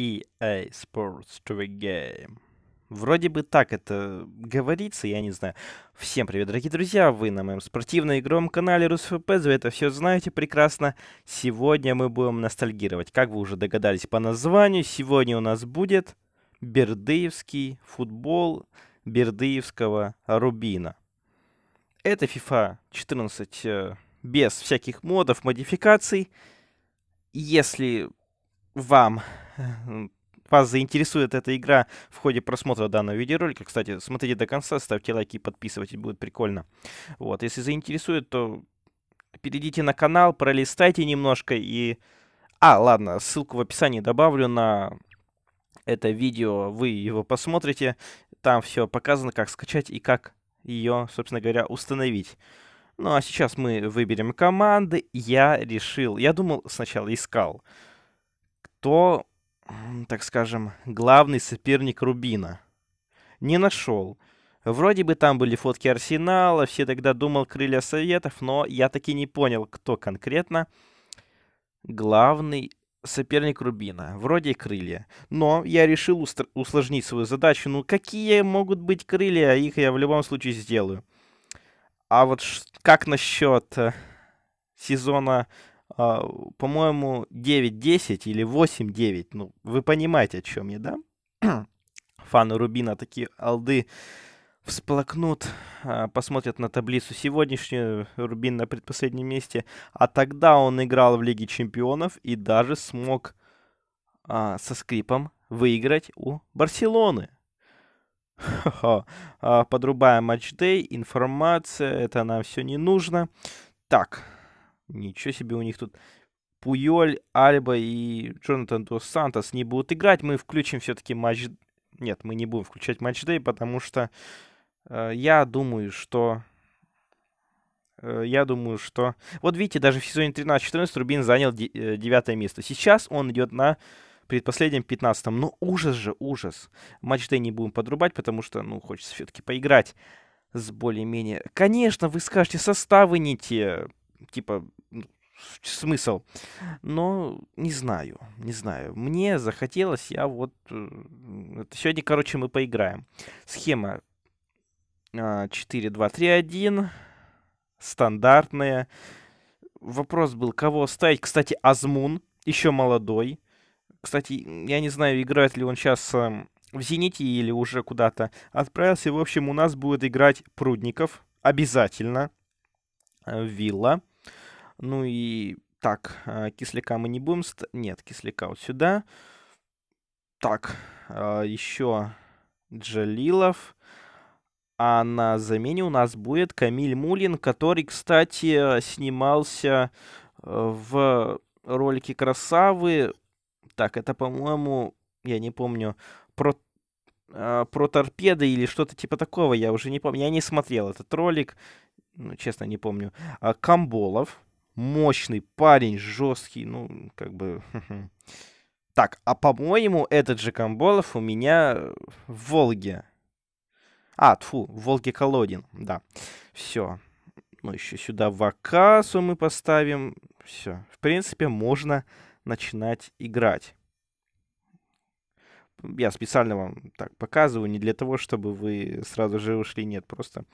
EA Sports to a Game. Вроде бы так это говорится, я не знаю. Всем привет, дорогие друзья, вы на моем спортивно-игровом канале РусФП, вы это все знаете прекрасно. Сегодня мы будем ностальгировать. Как вы уже догадались по названию, сегодня у нас будет Бердыевский футбол Бердыевского Рубина. Это FIFA 14 э, без всяких модов, модификаций. Если вам вас заинтересует эта игра в ходе просмотра данного видеоролика, кстати, смотрите до конца, ставьте лайки и подписывайтесь, будет прикольно. Вот, если заинтересует, то перейдите на канал, пролистайте немножко и... А, ладно, ссылку в описании добавлю на это видео, вы его посмотрите, там все показано, как скачать и как ее, собственно говоря, установить. Ну а сейчас мы выберем команды. Я решил, я думал сначала искал, кто, так скажем, главный соперник Рубина. Не нашел. Вроде бы там были фотки Арсенала, все тогда думал крылья Советов, но я таки не понял, кто конкретно главный соперник Рубина. Вроде крылья. Но я решил усложнить свою задачу. Ну какие могут быть крылья? Их я в любом случае сделаю. А вот как насчет э, сезона а, по-моему, 9-10 или 8-9. Ну, вы понимаете, о чем я, да? Фаны Рубина такие алды всплакнут, а, посмотрят на таблицу сегодняшнюю, Рубин на предпоследнем месте, а тогда он играл в Лиге Чемпионов и даже смог а, со скрипом выиграть у Барселоны. А, подрубаем матчдей, информация, это нам все не нужно. Так, Ничего себе у них тут Пуёль, Альба и Джонатан Дос Сантос не будут играть. Мы включим все-таки матч... Нет, мы не будем включать матчдей, потому что э, я думаю, что... Э, я думаю, что... Вот видите, даже в сезоне 13-14 Рубин занял э, девятое место. Сейчас он идет на предпоследнем 15-м. Ну, ужас же, ужас. Матчдей не будем подрубать, потому что, ну, хочется все-таки поиграть с более-менее... Конечно, вы скажете, составы не те. Типа, смысл. Но не знаю, не знаю. Мне захотелось, я вот... Э, сегодня, короче, мы поиграем. Схема 4, 2, 3, 1. Стандартная. Вопрос был, кого ставить. Кстати, Азмун, еще молодой. Кстати, я не знаю, играет ли он сейчас эм, в «Зените» или уже куда-то отправился. В общем, у нас будет играть Прудников. Обязательно. Э, Вилла. Ну и так, а, кисляка мы не будем... Нет, кисляка вот сюда. Так, а, еще Джалилов. А на замене у нас будет Камиль Мулин, который, кстати, снимался э, в ролике «Красавы». Так, это, по-моему, я не помню, про, э, про торпеды или что-то типа такого, я уже не помню. Я не смотрел этот ролик, ну, честно, не помню. А, Камболов, мощный парень, жесткий, ну, как бы... Так, а по-моему, этот же Камболов у меня в Волге. А, тфу, в Волге Колодин, да. Все. Ну, еще сюда Вакасу мы поставим. Все. В принципе, можно начинать играть. Я специально вам так показываю, не для того, чтобы вы сразу же ушли, нет, просто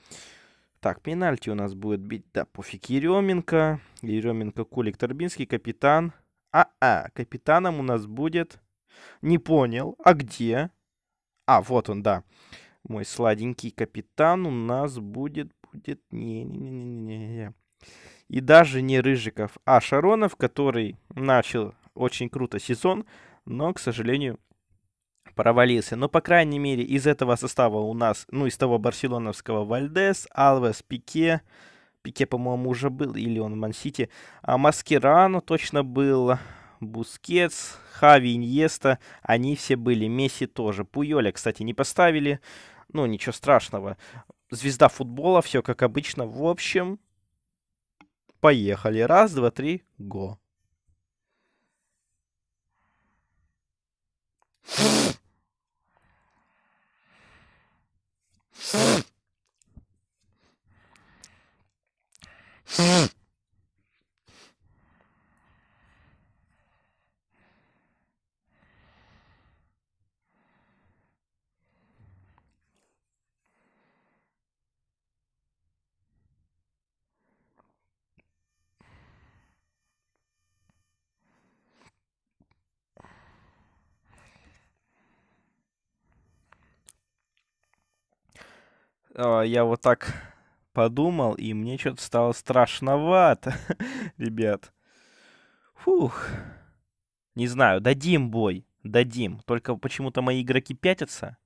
так, пенальти у нас будет бить, да, пофиг, Еременко. Еременко, Кулик, Торбинский, капитан. А-а, капитаном у нас будет... Не понял, а где? А, вот он, да. Мой сладенький капитан у нас будет... Будет... Не-не-не-не-не. И даже не Рыжиков, а Шаронов, который начал очень круто сезон, но, к сожалению, провалился. Но, по крайней мере, из этого состава у нас, ну, из того барселоновского Вальдес, Алвес, Пике, Пике, по-моему, уже был, или он в Мансити, а Маскирану точно был, Бускетс, Хави, Иньеста, они все были, Месси тоже. Пуйоля, кстати, не поставили, ну, ничего страшного. Звезда футбола, все как обычно. В общем, поехали. Раз, два, три, го. Mm-hmm. А, я вот так подумал, и мне что-то стало страшновато, ребят. Фух. Не знаю, дадим бой, дадим. Только почему-то мои игроки пятятся.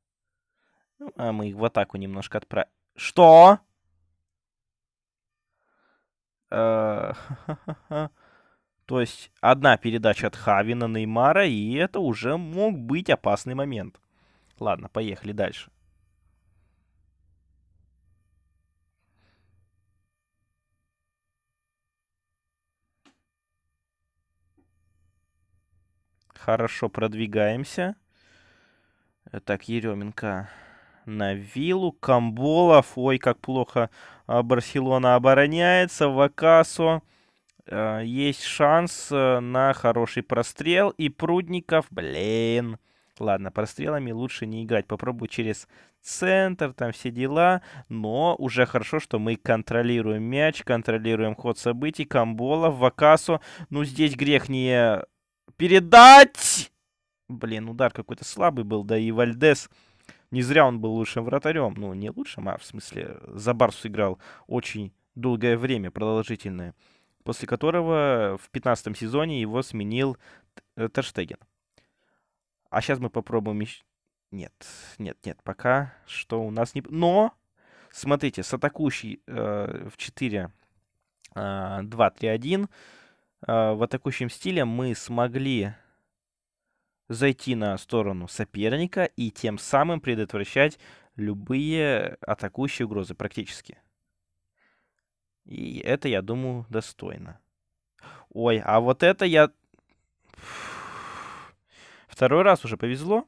Ну, а мы их в атаку немножко отправим. Что? А, То есть одна передача от Хавина Неймара, и это уже мог быть опасный момент. Ладно, поехали дальше. Хорошо, продвигаемся. Так, Еременко на виллу. Камболов. Ой, как плохо а, Барселона обороняется. Вакасо. А, есть шанс а, на хороший прострел. И Прудников. Блин. Ладно, прострелами лучше не играть. Попробую через центр, там все дела. Но уже хорошо, что мы контролируем мяч, контролируем ход событий. Камболов, Вакасо. Ну, здесь грех не Передать! Блин, удар какой-то слабый был, да и Вальдес... Не зря он был лучшим вратарем. Ну, не лучшим, а в смысле за Барсу играл очень долгое время, продолжительное. После которого в 15 сезоне его сменил Терштеген. А сейчас мы попробуем еще... Нет, нет, нет, пока что у нас не... Но, смотрите, с атакующей э, в 4 2-3-1 а, а, в атакующем стиле мы смогли зайти на сторону соперника и тем самым предотвращать любые атакующие угрозы практически. И это, я думаю, достойно. Ой, а вот это я... Второй раз уже повезло.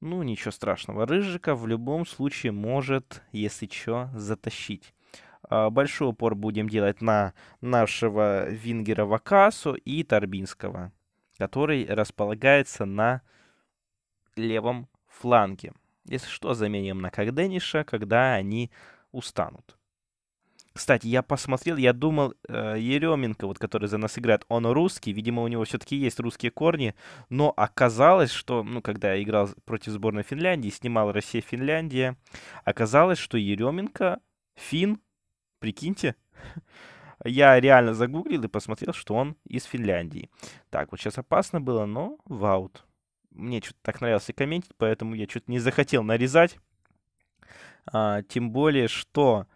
Ну, ничего страшного. Рыжика в любом случае может, если что, затащить. А, большой упор будем делать на нашего Вингера Вакасу и Торбинского, который располагается на левом фланге. Если что, заменим на Кагдениша, когда они устанут. Кстати, я посмотрел, я думал, э, Еременко, вот который за нас играет, он русский, видимо, у него все-таки есть русские корни, но оказалось, что, ну, когда я играл против сборной Финляндии, снимал Россия-Финляндия, оказалось, что Еременко фин Прикиньте. Я реально загуглил и посмотрел, что он из Финляндии. Так, вот сейчас опасно было, но ваут. Мне что-то так нравился комментить, поэтому я что-то не захотел нарезать. А, тем более, что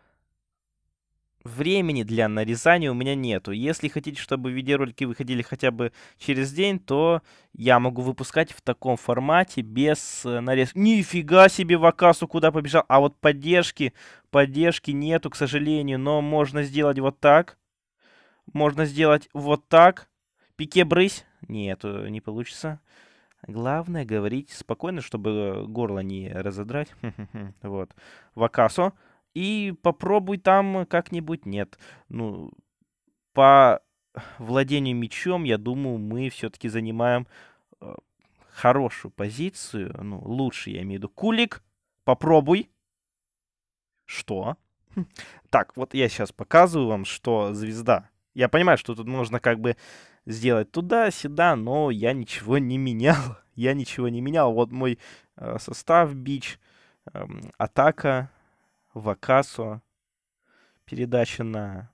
времени для нарезания у меня нету. Если хотите, чтобы видеоролики выходили хотя бы через день, то я могу выпускать в таком формате без э, нарезки. Нифига себе вакасу куда побежал. А вот поддержки, поддержки нету, к сожалению. Но можно сделать вот так. Можно сделать вот так. Пике брысь. Нет, э, не получится. Главное говорить спокойно, чтобы э, горло не разодрать. Вот. вакасу и попробуй там как-нибудь. Нет. Ну, по владению мечом, я думаю, мы все-таки занимаем э, хорошую позицию. Ну, лучше, я имею в виду. Кулик, попробуй. Что? Хм. Так, вот я сейчас показываю вам, что звезда. Я понимаю, что тут можно как бы сделать туда-сюда, но я ничего не менял. Я ничего не менял. Вот мой э, состав, бич, э, атака, Вакасо. Передача на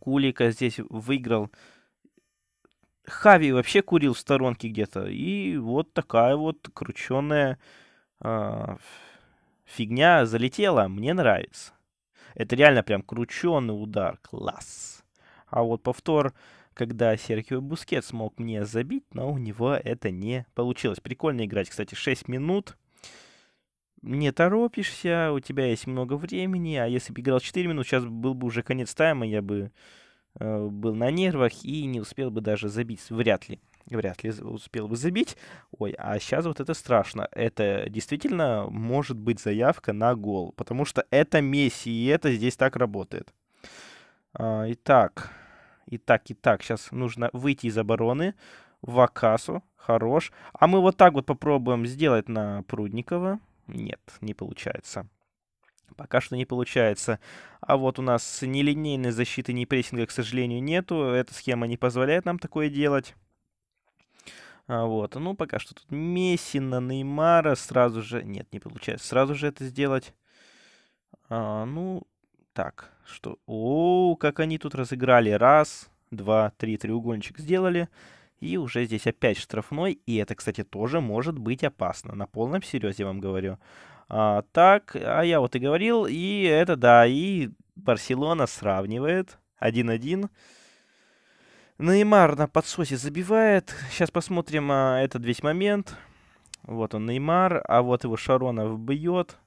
Кулика здесь выиграл. Хави вообще курил в сторонке где-то. И вот такая вот крученая э, а, фигня залетела. Мне нравится. Это реально прям крученый удар. Класс. А вот повтор, когда Серхио Бускет смог мне забить, но у него это не получилось. Прикольно играть, кстати, 6 минут не торопишься, у тебя есть много времени, а если бы играл 4 минуты, сейчас был бы уже конец тайма, я бы э, был на нервах и не успел бы даже забить, вряд ли. Вряд ли успел бы забить. Ой, а сейчас вот это страшно. Это действительно может быть заявка на гол, потому что это Месси, и это здесь так работает. А, итак, итак, итак, сейчас нужно выйти из обороны. Вакасу, хорош. А мы вот так вот попробуем сделать на Прудникова. Нет, не получается. Пока что не получается. А вот у нас нелинейной защиты, ни прессинга, к сожалению, нету. Эта схема не позволяет нам такое делать. А вот, ну пока что тут Месси на Неймара сразу же... Нет, не получается сразу же это сделать. А, ну, так, что... О, как они тут разыграли. Раз, два, три, треугольничек Сделали. И уже здесь опять штрафной. И это, кстати, тоже может быть опасно. На полном серьезе вам говорю. А, так, а я вот и говорил. И это да, и Барселона сравнивает. 1-1. Неймар на подсосе забивает. Сейчас посмотрим а, этот весь момент. Вот он, Неймар. А вот его Шаронов бьет.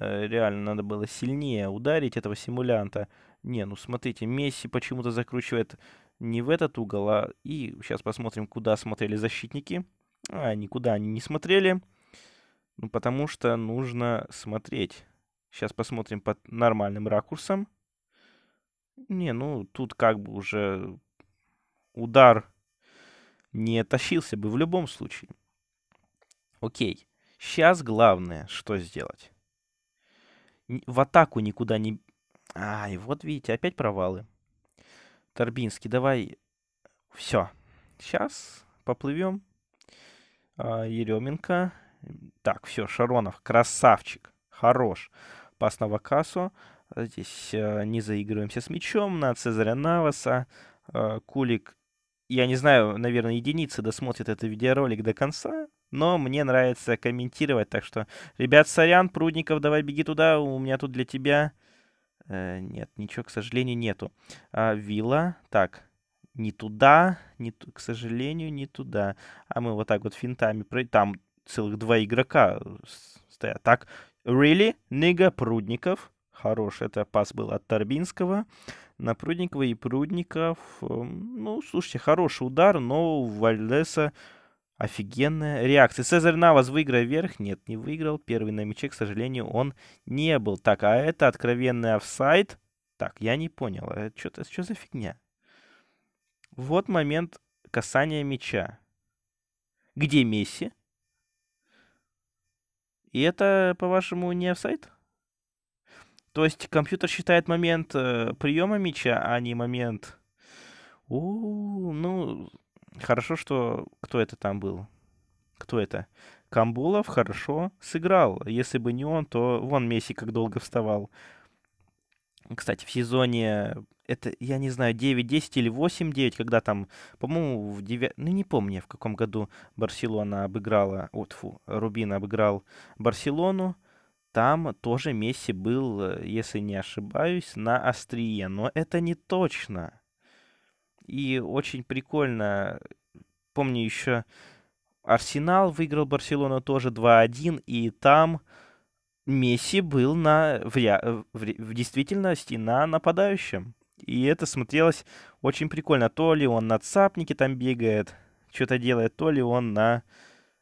Э, реально надо было сильнее ударить этого симулянта. Не, ну смотрите, Месси почему-то закручивает не в этот угол, а... И сейчас посмотрим, куда смотрели защитники. А, никуда они не смотрели. Ну, потому что нужно смотреть. Сейчас посмотрим под нормальным ракурсом. Не, ну, тут как бы уже удар не тащился бы в любом случае. Окей. Сейчас главное, что сделать. В атаку никуда не... А, и вот видите, опять провалы. Торбинский, давай. Все. Сейчас поплывем. А, Еременко. Так, все, Шаронов, красавчик. Хорош. Пас на Вакасу. Здесь э, не заигрываемся с мячом. На Цезаря Наваса. Э, Кулик. Я не знаю, наверное, единицы досмотрят этот видеоролик до конца. Но мне нравится комментировать. Так что, ребят, сорян, Прудников, давай беги туда. У меня тут для тебя... Э, нет, ничего, к сожалению, нету. А, вилла. Так, не туда, не, к сожалению, не туда. А мы вот так вот финтами... Там целых два игрока э, стоят. Так, really? Нига Прудников. Хорош, это пас был от Торбинского. На Прудникова и Прудников... Эм, ну, слушайте, хороший удар, но у Вальдеса Офигенная реакция. Цезарь Навас, выиграя вверх? Нет, не выиграл. Первый намечек, к сожалению, он не был. Так, а это откровенный офсайд. Так, я не понял. А это что, это что за фигня? Вот момент касания мяча. Где Месси? И это, по-вашему, не офсайд? То есть компьютер считает момент э, приема мяча, а не момент... О, ну, Хорошо, что... Кто это там был? Кто это? Камбулов хорошо сыграл. Если бы не он, то вон Месси как долго вставал. Кстати, в сезоне это, я не знаю, 9-10 или 8-9, когда там, по-моему, в 9... Ну, не помню, в каком году Барселона обыграла... Вот, фу, Рубин обыграл Барселону. Там тоже Месси был, э, если не ошибаюсь, на острие. Но это не точно. И очень прикольно, помню еще Арсенал выиграл Барселону тоже 2-1, и там Месси был на, в, в, в действительности на нападающем. И это смотрелось очень прикольно. То ли он на цапнике там бегает, что-то делает, то ли он на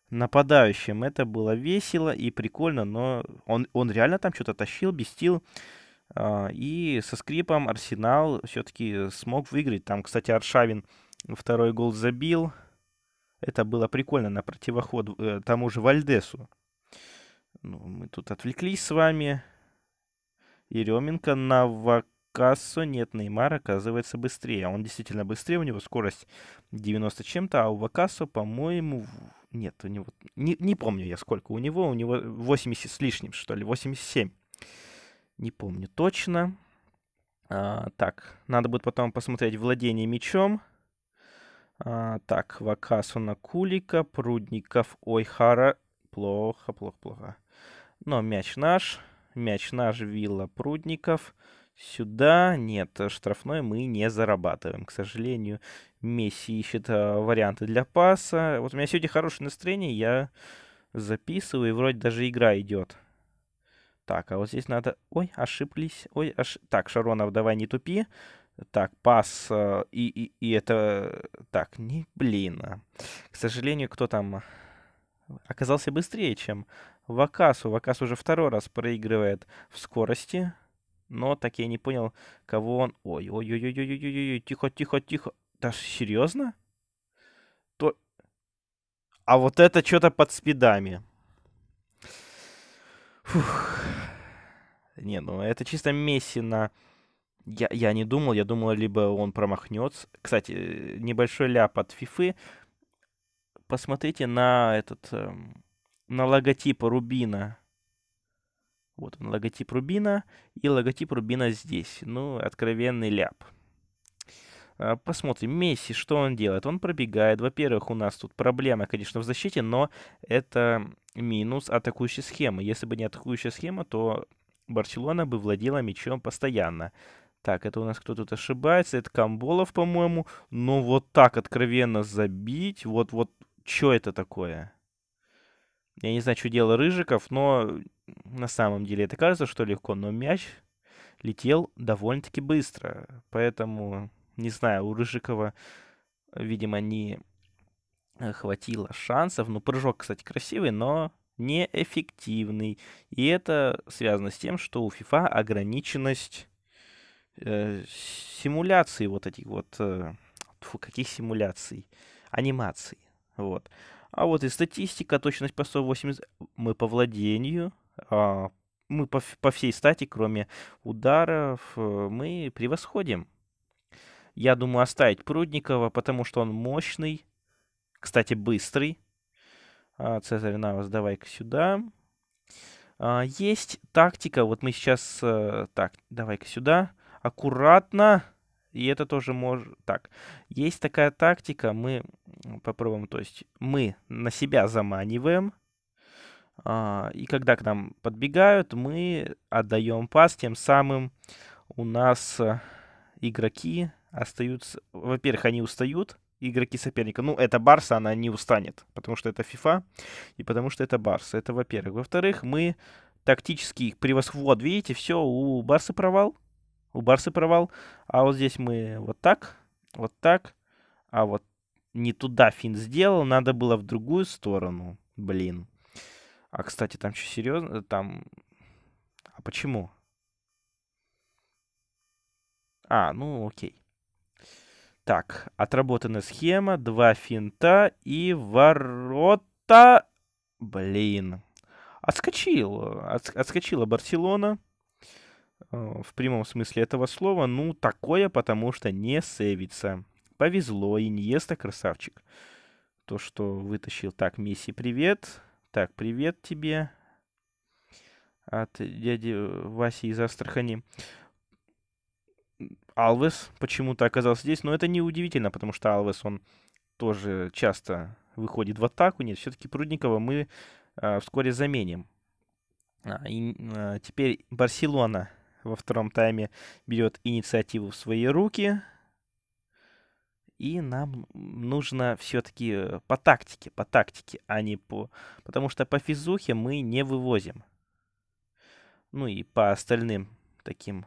нападающем. Это было весело и прикольно, но он, он реально там что-то тащил, бестил. А, и со скрипом Арсенал все-таки смог выиграть. Там, кстати, Аршавин второй гол забил. Это было прикольно на противоход э, тому же Вальдесу. Ну, мы тут отвлеклись с вами. Еременко на Вакасо. Нет, Неймар оказывается быстрее. Он действительно быстрее. У него скорость 90 чем-то, а у Вакасо, по-моему... Нет, у него... Не, не помню я сколько у него. У него 80 с лишним, что ли, 87. Не помню точно. А, так, надо будет потом посмотреть владение мечом. А, так, Вакасуна Кулика, Прудников, Ойхара. Плохо, плохо, плохо. Но мяч наш. Мяч наш, Вилла Прудников. Сюда нет, штрафной мы не зарабатываем. К сожалению, Месси ищет а, варианты для паса. Вот у меня сегодня хорошее настроение, я записываю, и вроде даже игра идет. Так, а вот здесь надо... Ой, ошиблись. Ой, ош... Так, Шаронов, давай не тупи. Так, пас э, и, и, и это... Так, не... Блин. А. К сожалению, кто там оказался быстрее, чем Вакасу. Вакас уже второй раз проигрывает в скорости. Но так я не понял, кого он... Ой, ой, ой, ой, ой, ой, ой, ой, тихо, тихо, тихо. Да серьезно? То... А вот это что-то под спидами. Фух. Не, ну это чисто Месси на... Я, я не думал, я думал, либо он промахнется. Кстати, э, небольшой ляп от Фифы. Посмотрите на этот... Эм, на логотип Рубина. Вот он, логотип Рубина и логотип Рубина здесь. Ну, откровенный ляп. А, посмотрим, Месси, что он делает? Он пробегает. Во-первых, у нас тут проблема, конечно, в защите, но это минус атакующей схемы. Если бы не атакующая схема, то Барселона бы владела мячом постоянно. Так, это у нас кто тут ошибается. Это Камболов, по-моему. Но ну, вот так откровенно забить. Вот, вот, что это такое? Я не знаю, что дело Рыжиков, но на самом деле это кажется, что легко. Но мяч летел довольно-таки быстро. Поэтому, не знаю, у Рыжикова, видимо, не э, хватило шансов. Ну, прыжок, кстати, красивый, но неэффективный. И это связано с тем, что у FIFA ограниченность э, симуляций вот этих вот... Э, фу, каких симуляций? Анимаций. Вот. А вот и статистика, точность по 180. Мы по владению, а, мы по, по всей стати, кроме ударов, э, мы превосходим. Я думаю оставить Прудникова, потому что он мощный, кстати, быстрый. А, Цезарь Навас, давай-ка сюда. А, есть тактика, вот мы сейчас... Э, так, давай-ка сюда. Аккуратно. И это тоже может... Так, есть такая тактика, мы попробуем, то есть мы на себя заманиваем, а, и когда к нам подбегают, мы отдаем пас, тем самым у нас э, игроки остаются... Во-первых, они устают, игроки соперника. Ну, это Барса, она не устанет, потому что это FIFA и потому что это Барса. Это во-первых. Во-вторых, мы тактический превосход. Видите, все, у Барсы провал. У Барсы провал. А вот здесь мы вот так, вот так. А вот не туда фин сделал, надо было в другую сторону. Блин. А, кстати, там что, серьезно? Там... А почему? А, ну окей. Так, отработана схема, два финта и ворота. Блин. Отскочил. Отс отскочила Барселона. Э, в прямом смысле этого слова. Ну, такое, потому что не сейвится. Повезло, Иньеста красавчик. То, что вытащил. Так, Месси, привет. Так, привет тебе. От дяди Васи из Астрахани. Алвес почему-то оказался здесь, но это не удивительно, потому что Алвес, он тоже часто выходит в атаку. Нет, все-таки Прудникова мы э, вскоре заменим. А, и, э, теперь Барселона во втором тайме берет инициативу в свои руки. И нам нужно все-таки по тактике, по тактике, а не по... Потому что по физухе мы не вывозим. Ну и по остальным таким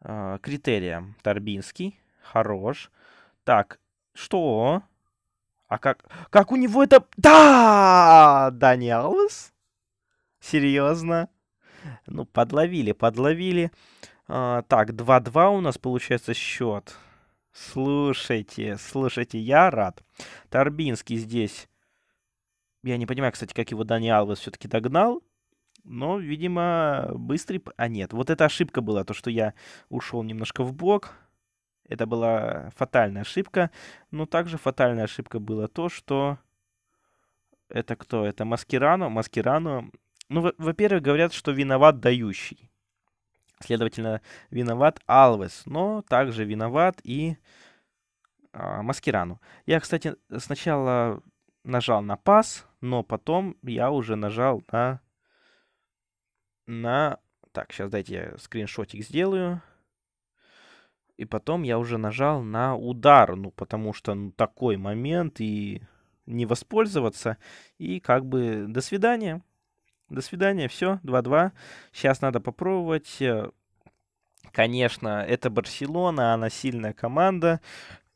э, а, критерия. Торбинский, хорош. Так, что? А как, как у него это... Да! Дани Серьезно? Ну, подловили, подловили. А, так, 2-2 у нас получается счет. Слушайте, слушайте, я рад. Торбинский здесь. Я не понимаю, кстати, как его Дани все-таки догнал. Но, видимо, быстрый... А нет, вот эта ошибка была, то, что я ушел немножко в бок. Это была фатальная ошибка. Но также фатальная ошибка была то, что... Это кто? Это маскирано, маскирано. Ну, во-первых, говорят, что виноват дающий. Следовательно, виноват Алвес, но также виноват и э, а, Маскирану. Я, кстати, сначала нажал на пас, но потом я уже нажал на на... Так, сейчас дайте я скриншотик сделаю. И потом я уже нажал на удар, ну, потому что ну, такой момент, и не воспользоваться. И как бы до свидания. До свидания, все, 2-2. Сейчас надо попробовать. Э, конечно, это Барселона, она сильная команда.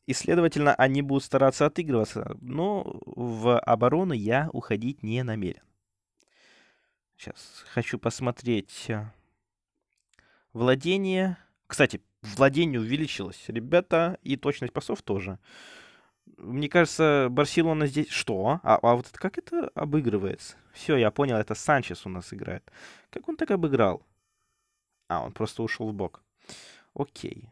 И, следовательно, они будут стараться отыгрываться. Но в оборону я уходить не намерен. Сейчас хочу посмотреть. Э, владение. Кстати, владение увеличилось, ребята, и точность пасов тоже. Мне кажется, Барселона здесь... Что? А, а вот это как это обыгрывается? Все, я понял, это Санчес у нас играет. Как он так обыграл? А, он просто ушел в бок. Окей.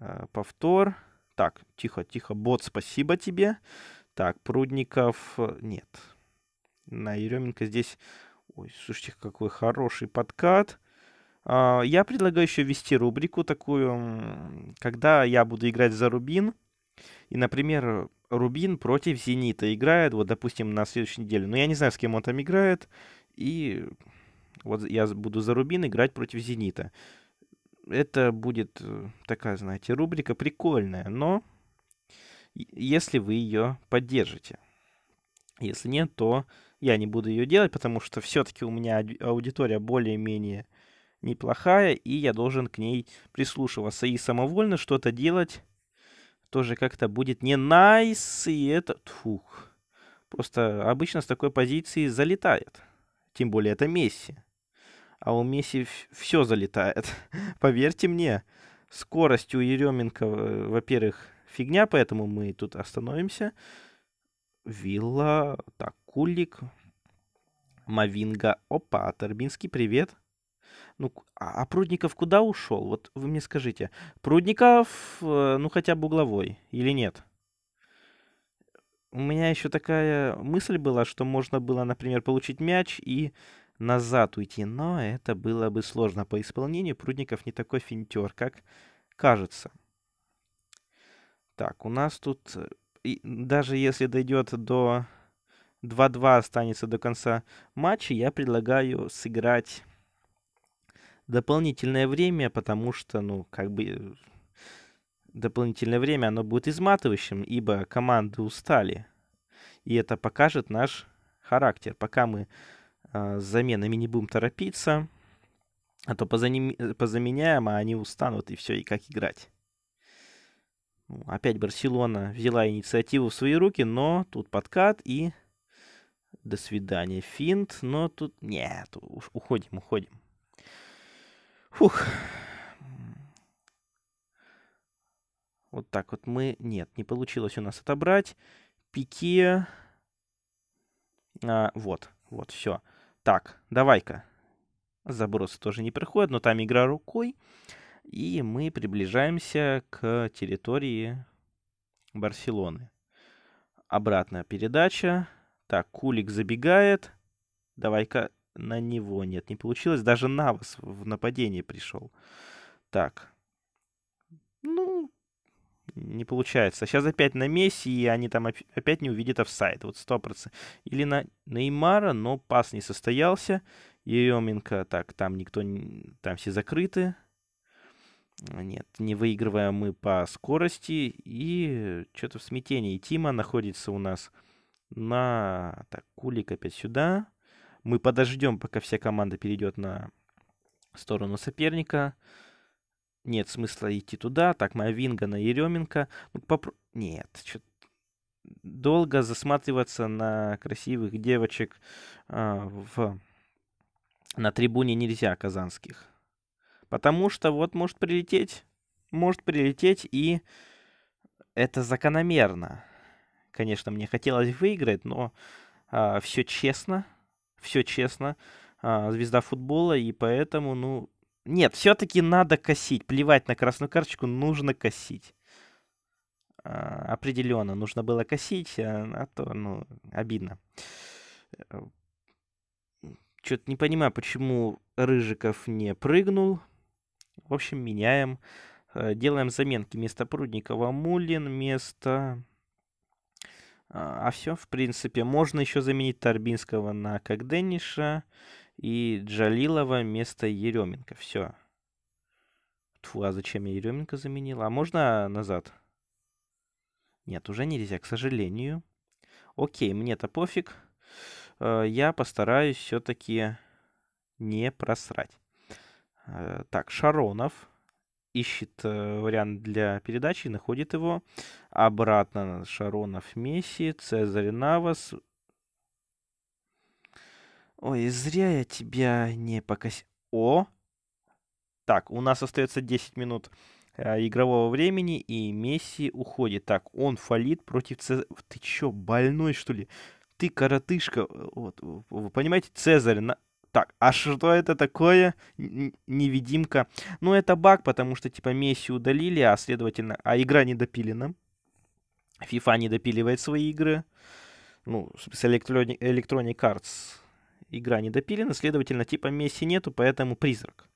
Э, повтор. Так, тихо, тихо. Бот, спасибо тебе. Так, Прудников... Э, нет. На Еременко здесь Ой, слушайте, какой хороший подкат. А, я предлагаю еще вести рубрику такую, когда я буду играть за Рубин. И, например, Рубин против Зенита играет, вот, допустим, на следующей неделе. Но я не знаю, с кем он там играет. И вот я буду за Рубин играть против Зенита. Это будет э, такая, знаете, рубрика прикольная, но если вы ее поддержите. Если нет, то я не буду ее делать, потому что все-таки у меня аудитория более-менее неплохая, и я должен к ней прислушиваться. И самовольно что-то делать тоже как-то будет не найс, nice, и это... Фух. Просто обычно с такой позиции залетает. Тем более это Месси. А у Месси все залетает. Поверьте мне, скорость у Еременко, э, во-первых, фигня, поэтому мы тут остановимся. Вилла, так, Кулик, Мавинга. Опа, Торбинский, привет. Ну, а, а Прудников куда ушел? Вот вы мне скажите. Прудников, э, ну, хотя бы угловой или нет? У меня еще такая мысль была, что можно было, например, получить мяч и назад уйти, но это было бы сложно. По исполнению Прудников не такой финтер, как кажется. Так, у нас тут, э, и даже если дойдет до 2-2 останется до конца матча, я предлагаю сыграть дополнительное время, потому что, ну, как бы э, дополнительное время, оно будет изматывающим, ибо команды устали. И это покажет наш характер. Пока мы э, с заменами не будем торопиться, а то позаним... позаменяем, а они устанут, и все, и как играть. Ну, опять Барселона взяла инициативу в свои руки, но тут подкат и до свидания, финт, но тут нет, уходим, уходим. Фух. Вот так вот мы... Нет, не получилось у нас отобрать. Пике... А, вот, вот, все. Так, давай-ка. Забросы тоже не приходят, но там игра рукой. И мы приближаемся к территории Барселоны. Обратная передача. Так, Кулик забегает. Давай-ка на него. Нет, не получилось. Даже Навас в нападение пришел. Так. Ну, не получается. Сейчас опять на Месси, и они там опять не увидят офсайд. Вот 100%. Или на Неймара, но пас не состоялся. Еременко, так, там никто, там все закрыты. Нет, не выигрываем мы по скорости. И что-то в смятении. Тима находится у нас на... Так, кулик опять сюда. Мы подождем, пока вся команда перейдет на сторону соперника. Нет смысла идти туда. Так, моя винга на Еременко. Ну, попро... Нет, что долго засматриваться на красивых девочек а, в... на трибуне нельзя казанских. Потому что вот может прилететь, может прилететь, и это закономерно. Конечно, мне хотелось выиграть, но а, все честно, все честно, а, звезда футбола, и поэтому, ну, нет, все-таки надо косить, плевать на красную карточку, нужно косить. А, определенно, нужно было косить, а, а то, ну, обидно. Что-то не понимаю, почему Рыжиков не прыгнул. В общем, меняем. Э, делаем заменки. Вместо Прудникова Мулин, вместо а, а все, в принципе, можно еще заменить Торбинского на Кагдениша и Джалилова вместо Еременко. Все. Тьфу, а зачем я Еременко заменил? А можно назад? Нет, уже нельзя, к сожалению. Окей, мне-то пофиг. Э, я постараюсь все-таки не просрать. Э, так, Шаронов ищет э, вариант для передачи, находит его. Обратно Шаронов Месси, Цезарь Навас. Ой, зря я тебя не покосил. О! Так, у нас остается 10 минут э, игрового времени, и Месси уходит. Так, он фалит против Цезаря. Ты чё, больной, что ли? Ты коротышка. Э, вот, вы понимаете, Цезарь... На... Так, а что это такое? Невидимка. Ну, это баг, потому что, типа, Месси удалили, а, следовательно, а игра не допилена. FIFA не допиливает свои игры. Ну, собственно, Electronic, Electronic Arts игра не допилена, следовательно, типа Месси нету, поэтому призрак.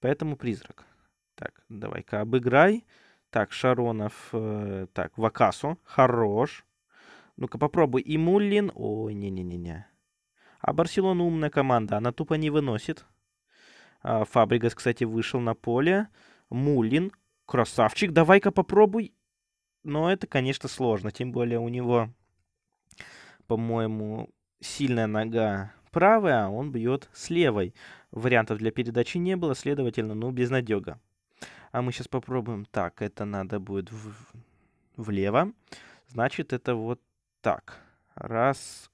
Поэтому призрак. Так, давай-ка обыграй. Так, Шаронов, э, так, Вакасу, хорош. Ну-ка попробуй и Муллин. Ой, не-не-не-не. А Барселона умная команда, она тупо не выносит. А, Фабригас, кстати, вышел на поле. Муллин, красавчик, давай-ка попробуй. Но это, конечно, сложно. Тем более у него, по-моему, сильная нога правая, а он бьет с левой. Вариантов для передачи не было, следовательно, ну, безнадега. А мы сейчас попробуем так. Это надо будет в... влево. Значит, это вот так. Раз.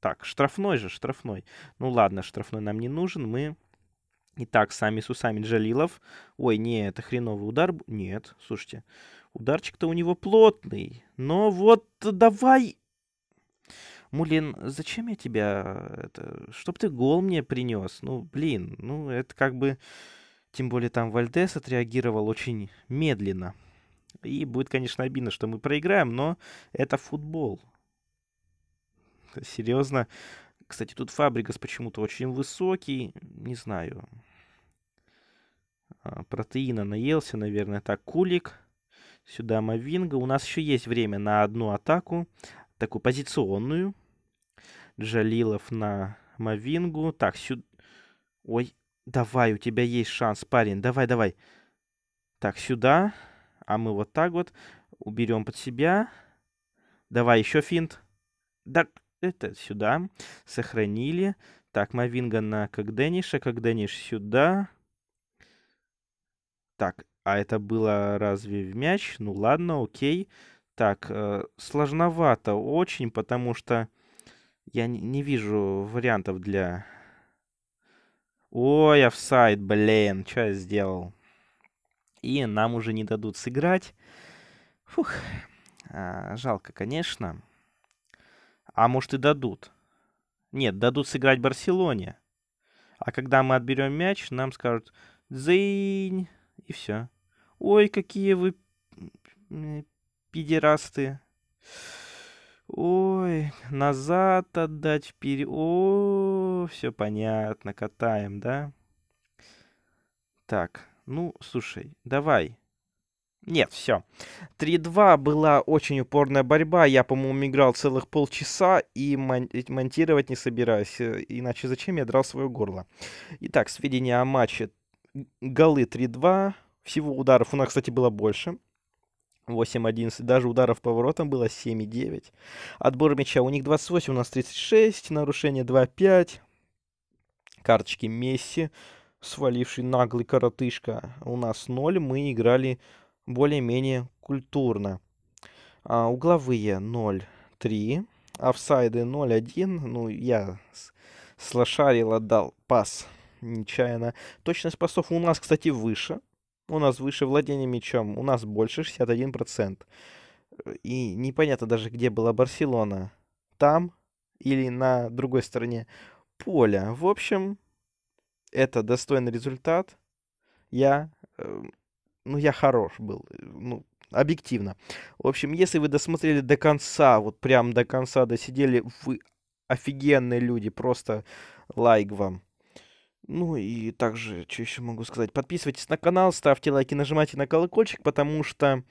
Так, штрафной же, штрафной. Ну ладно, штрафной нам не нужен. Мы и так сами с усами Джалилов. Ой, не, это хреновый удар. Нет, слушайте. Ударчик-то у него плотный. Но вот давай... Мулин, зачем я тебя... Это... Чтоб ты гол мне принес. Ну, блин, ну это как бы... Тем более там Вальдес отреагировал очень медленно. И будет, конечно, обидно, что мы проиграем, но это футбол. Серьезно. Кстати, тут Фабригас почему-то очень высокий. Не знаю. А, протеина наелся, наверное, так. Кулик Сюда Мавинга. У нас еще есть время на одну атаку, такую позиционную. Джалилов на Мавингу. Так, сюда... Ой, давай, у тебя есть шанс, парень. Давай, давай. Так, сюда. А мы вот так вот уберем под себя. Давай, еще финт. Да, это сюда. Сохранили. Так, Мавинга на Кагдениша. Кагдениш сюда. Так, а это было разве в мяч? Ну ладно, окей. Так, э, сложновато очень, потому что я не, не вижу вариантов для... Ой, офсайд, блин, что я сделал? И нам уже не дадут сыграть. Фух, а, жалко, конечно. А может и дадут. Нет, дадут сыграть Барселоне. А когда мы отберем мяч, нам скажут «Зынь!» и все. Ой, какие вы э, пидерасты. Ой, назад отдать вперед. О, все понятно, катаем, да? Так, ну, слушай, давай. Нет, все. 3-2 была очень упорная борьба. Я, по-моему, играл целых полчаса и мон- монтировать не собираюсь. Э, иначе зачем я драл свое горло? Итак, сведения о матче. Голы 3-2. Всего ударов у нас, кстати, было больше. 8-11. Даже ударов по воротам было 7-9. Отбор мяча у них 28, у нас 36. Нарушение 2-5. Карточки Месси, сваливший наглый коротышка. У нас 0. Мы играли более-менее культурно. А, угловые 0-3. Офсайды 0-1. Ну, я слошарил, отдал пас нечаянно. Точность пасов у нас, кстати, выше. У нас выше владение мячом, у нас больше 61%. И непонятно даже, где была Барселона. Там или на другой стороне поля. В общем, это достойный результат. Я, эм, ну, я хорош был. Э, ну, объективно. В общем, если вы досмотрели до конца, вот прям до конца досидели, вы офигенные люди, просто лайк вам. Ну и также, что еще могу сказать, подписывайтесь на канал, ставьте лайки, нажимайте на колокольчик, потому что...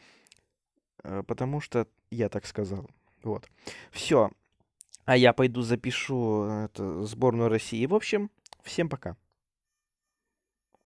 Э, потому что я так сказал. Вот. Все. А я пойду запишу э, это, сборную России. В общем, всем пока.